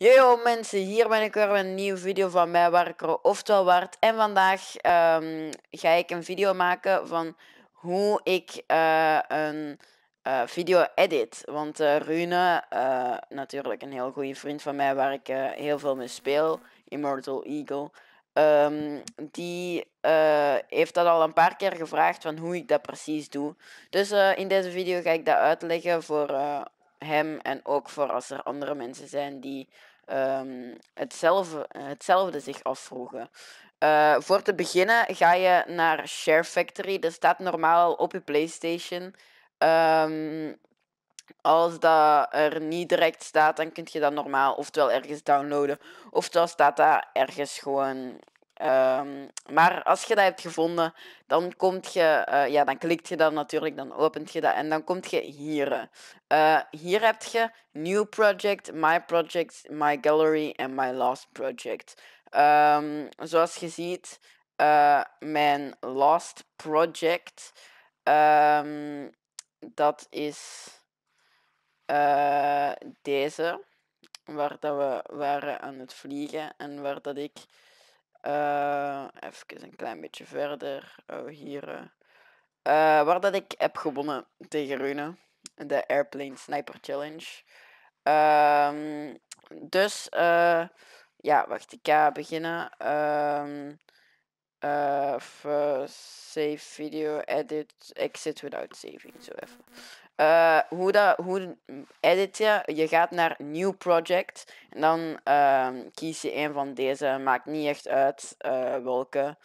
Yo mensen, hier ben ik weer met een nieuwe video van mij, er oftewel Wart. En vandaag ehm, ga ik een video maken van hoe ik eh, een eh, video edit. Want eh, Rune, natuurlijk een heel goede vriend van mij waar ik heel veel mee speel, Immortal Eagle... Ehm, die heeft dat al een paar keer gevraagd van hoe ik dat precies doe. Dus in deze video ga ik dat uitleggen voor hem en ook voor als er andere mensen zijn die ehm, hetzelfde, hetzelfde zich afvroegen. Eh, voor te beginnen ga je naar Share Factory. Dat staat normaal op je PlayStation. Ehm, als dat er niet direct staat, dan kun je dat normaal oftewel ergens downloaden. Oftewel staat dat ergens gewoon Ehm, maar als je dat hebt gevonden, dan, komt je, eh, ja, dan klikt je dat natuurlijk, dan opent je dat en dan kom je hier. Eh, hier heb je New Project, My Project, My Gallery en My Last Project. Ehm, zoals je ziet, eh, mijn last project, ehm, dat is deze, waar dat we waren aan het vliegen en waar dat ik eh, even een klein beetje verder. Oh, hier. Eh. Eh, waar dat ik heb gewonnen tegen Rune. De Airplane Sniper Challenge. Ehm, dus, ja, wacht, ik ga beginnen. Ehm, save video, edit, exit without saving, zo even. Eh, hoe, dat, hoe edit je? Je gaat naar New Project. En dan ehm, kies je een van deze. Maakt niet echt uit eh, welke.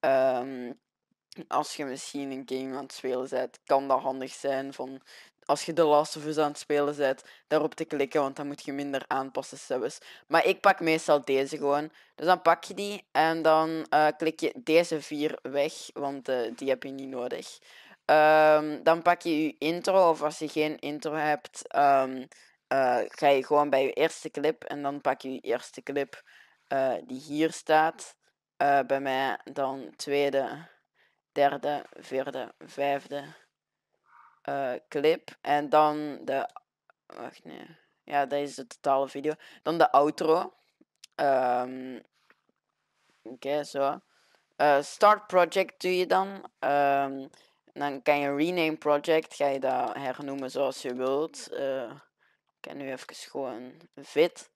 Ehm, als je misschien een game aan het spelen bent, kan dat handig zijn. Van als je de Last of aan het spelen bent, daarop te klikken, want dan moet je minder aanpassen zelfs. Maar ik pak meestal deze gewoon. Dus dan pak je die en dan eh, klik je deze vier weg, want eh, die heb je niet nodig. Ehm, dan pak je je intro, of als je geen intro hebt, ehm, eh, ga je gewoon bij je eerste clip en dan pak je je eerste clip die hier staat. bij mij dan tweede, derde, vierde, vijfde eh, clip. En dan de. Wacht, nee. Ja, dat is de totale video. Dan de outro. Ehm, oké, zo. Eh, start project doe je dan. Um, dan kan je rename project. Ga je dat hernoemen zoals je wilt. Eh, ik kan nu even gewoon fit.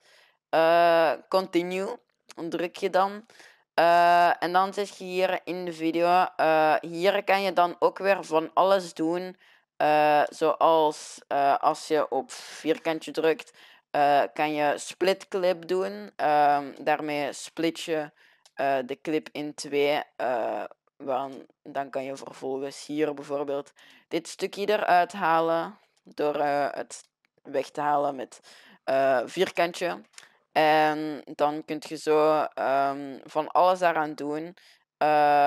continue. druk je dan. en dan zit je hier in de video. hier kan je dan ook weer van alles doen eh, zoals eh, als je op vierkantje drukt, eh, kan je split clip doen. Ehm, daarmee split je de clip in twee. want dan kan je vervolgens hier bijvoorbeeld dit stukje eruit halen. Door het weg te halen met vierkantje. En dan kun je zo ehm, van alles daaraan doen.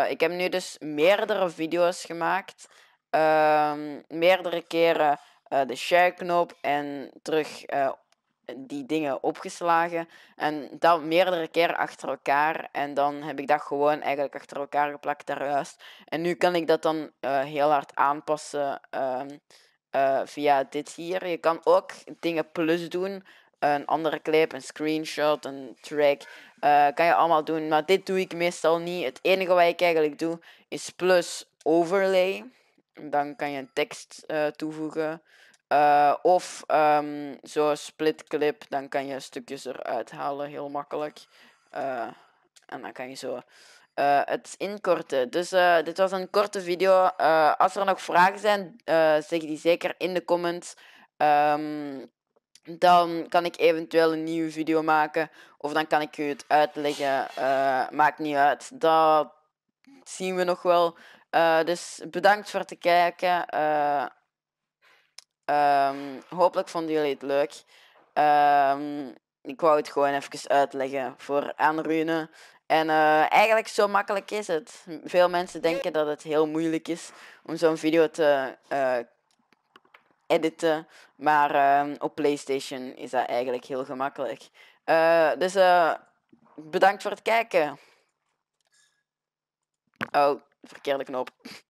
ik heb nu dus meerdere video's gemaakt. Ehm, meerdere keren eh, de share knop en terug eh, die dingen opgeslagen. En dat meerdere keren achter elkaar. En dan heb ik dat gewoon eigenlijk achter elkaar geplakt daarjuist. En nu kan ik dat dan eh, heel hard aanpassen ehm, via dit hier. Je kan ook dingen plus doen. Een andere clip, een screenshot, een track. kan je allemaal doen. Maar dit doe ik meestal niet. Het enige wat ik eigenlijk doe is plus overlay. Dan kan je een tekst eh, toevoegen. Uh, of um, zo'n splitclip, dan kan je stukjes eruit halen, heel makkelijk. Eh, en dan kan je zo het inkorten. Dus dit was een korte video. als er nog vragen zijn, zeg die zeker in de comments. Ehm, dan kan ik eventueel een nieuwe video maken. Of dan kan ik u het uitleggen. maakt niet uit. Dat zien we nog wel. Eh, dus bedankt voor het kijken. Eh, ehm, hopelijk vonden jullie het leuk. Ehm, ik wou het gewoon even uitleggen voor aanruinen. En uh, eigenlijk zo makkelijk is het. Veel mensen denken dat het heel moeilijk is om zo'n video te editen. Maar ehm, op PlayStation is dat eigenlijk heel gemakkelijk. dus bedankt voor het kijken. Oh verkeerde knop.